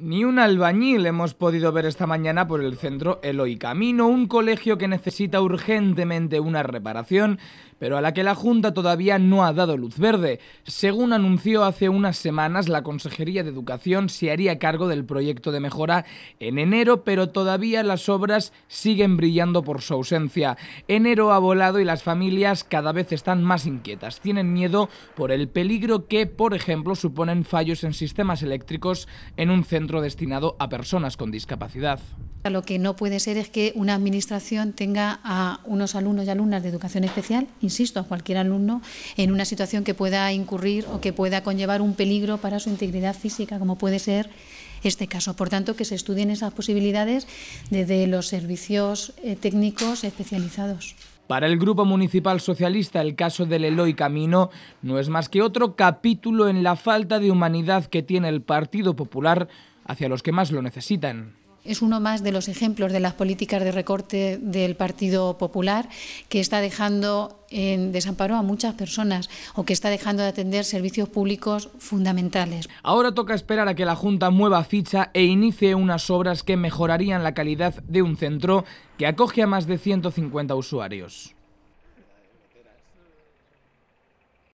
Ni un albañil hemos podido ver esta mañana por el centro Eloy Camino, un colegio que necesita urgentemente una reparación, pero a la que la Junta todavía no ha dado luz verde. Según anunció hace unas semanas, la Consejería de Educación se haría cargo del proyecto de mejora en enero, pero todavía las obras siguen brillando por su ausencia. Enero ha volado y las familias cada vez están más inquietas. Tienen miedo por el peligro que, por ejemplo, suponen fallos en sistemas eléctricos en un centro destinado a personas con discapacidad. Lo que no puede ser es que una administración tenga a unos alumnos y alumnas de educación especial, insisto, a cualquier alumno, en una situación que pueda incurrir o que pueda conllevar un peligro para su integridad física, como puede ser este caso. Por tanto, que se estudien esas posibilidades desde los servicios eh, técnicos especializados. Para el Grupo Municipal Socialista, el caso del Eloy Camino no es más que otro capítulo en la falta de humanidad que tiene el Partido Popular hacia los que más lo necesitan. Es uno más de los ejemplos de las políticas de recorte del Partido Popular que está dejando en desamparo a muchas personas o que está dejando de atender servicios públicos fundamentales. Ahora toca esperar a que la Junta mueva ficha e inicie unas obras que mejorarían la calidad de un centro que acoge a más de 150 usuarios.